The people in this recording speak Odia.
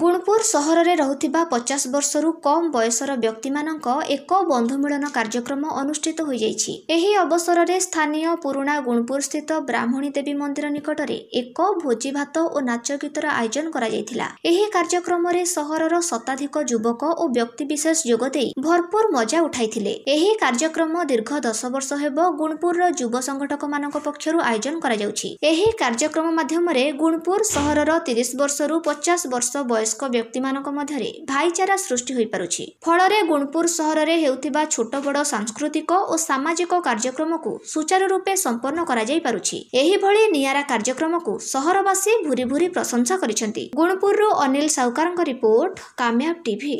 ଗୁଣପୁର ସହରରେ ରହୁଥିବା ପଚାଶ ବର୍ଷରୁ କମ୍ ବୟସର ବ୍ୟକ୍ତିମାନଙ୍କ ଏକ ବନ୍ଧୁମିଳନ କାର୍ଯ୍ୟକ୍ରମ ଅନୁଷ୍ଠିତ ହୋଇଯାଇଛି ଏହି ଅବସରରେ ସ୍ଥାନୀୟ ପୁରୁଣା ଗୁଣପୁର ସ୍ଥିତ ବ୍ରାହ୍ମଣୀ ଦେବୀ ମନ୍ଦିର ନିକଟରେ ଏକ ଭାତ ଓ ନାଚ ଗୀତର ଆୟୋଜନ କରାଯାଇଥିଲା ଏହି କାର୍ଯ୍ୟକ୍ରମରେ ସହରର ଶତାଧିକ ଯୁବକ ଓ ବ୍ୟକ୍ତିବିଶେଷ ଦେଇ ଭରପୁର ମଜା ଉଠାଇଥିଲେ ଏହି କାର୍ଯ୍ୟକ୍ରମ ଦୀର୍ଘ ଦଶ ବର୍ଷ ହେବ ଗୁଣପୁରର ଯୁବ ସଂଗଠକମାନଙ୍କ ପକ୍ଷରୁ ଆୟୋଜନ କରାଯାଉଛି ଏହି କାର୍ଯ୍ୟକ୍ରମ ମାଧ୍ୟମରେ ଗୁଣପୁର ସହରର ତିରିଶ ବର୍ଷରୁ ପଚାଶ ବର୍ଷ ବୟସ୍କ ବ୍ୟକ୍ତିମାନଙ୍କ ମଧ୍ୟରେ ଭାଇଚାରା ସୃଷ୍ଟି ହୋଇପାରୁଛି ଫଳରେ ଗୁଣପୁର ସହରରେ ହେଉଥିବା ଛୋଟ ବଡ଼ ସାଂସ୍କୃତିକ ଓ ସାମାଜିକ କାର୍ଯ୍ୟକ୍ରମକୁ ସୁଚାରୁ ରୂପେ ସମ୍ପନ୍ନ କରାଯାଇ ପାରୁଛି ଏହିଭଳି ନିଆରା କାର୍ଯ୍ୟକ୍ରମକୁ ସହରବାସୀ ଭୁରି ଭୁରି ପ୍ରଶଂସା କରିଛନ୍ତି ଗୁଣପୁରରୁ ଅନିଲ ସାହୁକାରଙ୍କ ରିପୋର୍ଟ କାମ୍ୟାବ ଟିଭି